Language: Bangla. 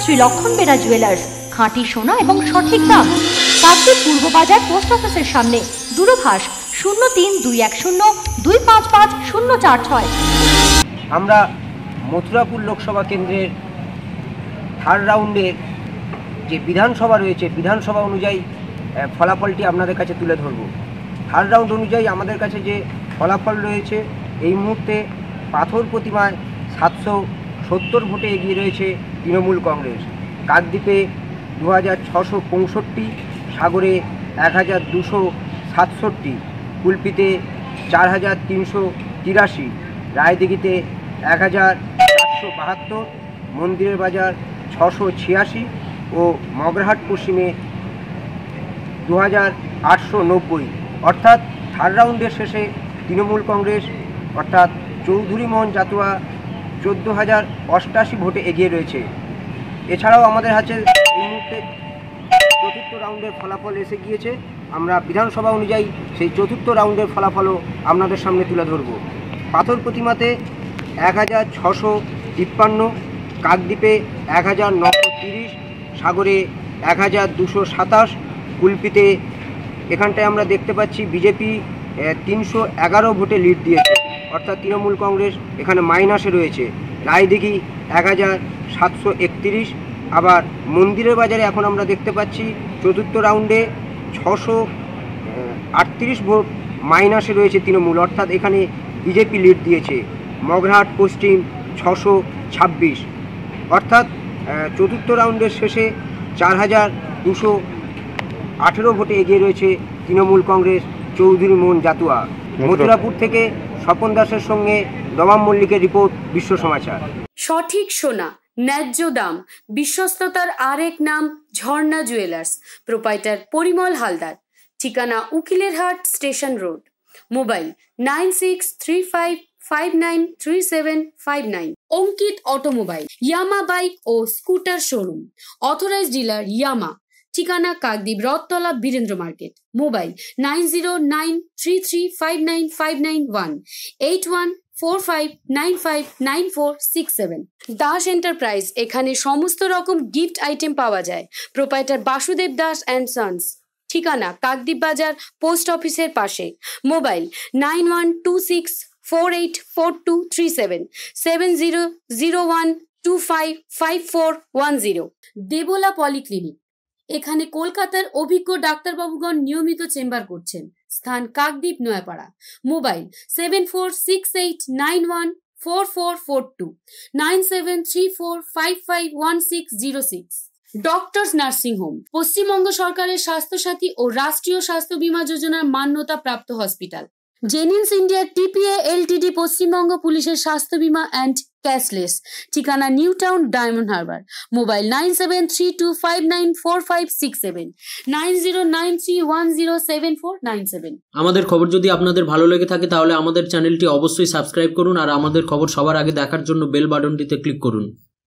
শ্রী লক্ষণ বেড়া জুয়েলার্স খাঁটি সোনা এবং সঠিক দাম কাকদ্বীপ পূর্ব বাজার পোস্ট অফিসের সামনে দূরভাষ শূন্য তিন দুই এক শূন্য দুই পাঁচ পাঁচ শূন্য চার ছয় আমরা মথুরাপুর লোকসভা কেন্দ্রের থার্ড রাউন্ডের যে বিধানসভা রয়েছে বিধানসভা অনুযায়ী ফলাফলটি আপনাদের কাছে তুলে ধরব থার্ড রাউন্ড অনুযায়ী আমাদের কাছে যে ফলাফল রয়েছে এই মুহূর্তে পাথর প্রতিমায় সাতশো সত্তর ভোটে এগিয়ে রয়েছে তৃণমূল কংগ্রেস কাকদ্বীপে দু হাজার ছশো পঁয়ষট্টি সাগরে এক হাজার দুশো সাতষট্টি কুলপিতে চার হাজার তিনশো তিরাশি রায়দিঘিতে এক হাজার চারশো বাহাত্তর মন্দিরের বাজার ছশো ছিয়াশি ও মগরাহাট পশ্চিমে দু হাজার আটশো নব্বই অর্থাৎ থার্ড রাউন্ডের শেষে তৃণমূল কংগ্রেস অর্থাৎ চৌধুরী মোহন জাতুয়া চোদ্দো হাজার অষ্টাশি ভোটে এগিয়ে রয়েছে এছাড়াও আমাদের হাতে এই মুহূর্তে চতুর্থ রাউন্ডের ফলাফল এসে গিয়েছে আমরা বিধানসভা অনুযায়ী সেই চতুর্থ রাউন্ডের ফলাফলও আপনাদের সামনে তুলে ধরব পাথর প্রতিমাতে এক হাজার ছশো তিপ্পান্ন কাকদ্বীপে এক হাজার নশো তিরিশ সাগরে এক হাজার দুশো সাতাশ কুলপিতে এখানটায় আমরা দেখতে পাচ্ছি বিজেপি তিনশো এগারো ভোটে লিড দিয়েছে অর্থাৎ তৃণমূল কংগ্রেস এখানে মাইনাসে রয়েছে রায়দিঘি এক হাজার সাতশো আবার মন্দিরের বাজারে এখন আমরা দেখতে পাচ্ছি চতুর্থ রাউন্ডে ছশো আটত্রিশ ভোট মাইনাসে রয়েছে তৃণমূল অর্থাৎ এখানে বিজেপি লিড দিয়েছে মগরাহাট পশ্চিম ছশো ছাব্বিশ অর্থাৎ চতুর্থ রাউন্ডের শেষে চার হাজার দুশো আঠেরো ভোটে এগিয়ে রয়েছে তৃণমূল কংগ্রেস চৌধুরী মোহন জাতুয়া মথুরাপুর থেকে স্বপন দাসের সঙ্গে দমাম মল্লিকের রিপোর্ট বিশ্ব সমাচার সঠিক সোনা ন্যায্য দাম বিশ্বস্ততার আরেক নাম ঝর্ণা জুয়েলার্স প্রোপাইটার পরিমল হালদার ঠিকানা উকিলের হাট station road mobile nine six three five five nine three seven five nine Ankit automobile Yamaha bike ও scooter showroom authorise dealer Yamaha ঠিকানা Kakdwip Rathtala Birendra market mobile nine zero nine three three five nine five nine one eight one four five nine five nine four six seven Das enterprise এখানে সমস্ত রকম গিফট আইটেম পাওয়া যায় proprietor Basudeb Das and sons ঠিকানা কাকদ্বীপ বাজার পোস্ট অফিসের পাশে mobile nine one two six four eight four two three seven seven zero zero one two five five four one zero Debala polyclinic এখানে কলকাতার অভিজ্ঞ ডাক্তারবাবুগণ নিয়মিত চেম্বার করছেন স্থান Kakdwip Nayapara mobile seven four six eight nine one four four four two nine seven three four five five one six zero six doctors nursing home Paschimbanga সরকারের স্বাস্থ্যসাথী ও রাষ্ট্রীয় স্বাস্থ্য বীমা যোজনার মান্যতা প্রাপ্ত hospital Genins India TPA LTD Paschimbanga পুলিশের স্বাস্থ্য বিমা অ্যান্ড ক্যাশলেস ঠিকানা New Town Diamond Harbour mobile nine seven three two five nine four five six seven nine zero nine three one zero seven four nine seven আমাদের খবর যদি আপনাদের ভালো লেগে থাকে তাহলে আমাদের চ্যানেলটি অবশ্যই সাবস্ক্রাইব করুন আর আমাদের খবর সবার আগে দেখার জন্য বেল বাটনটিতে ক্লিক করুন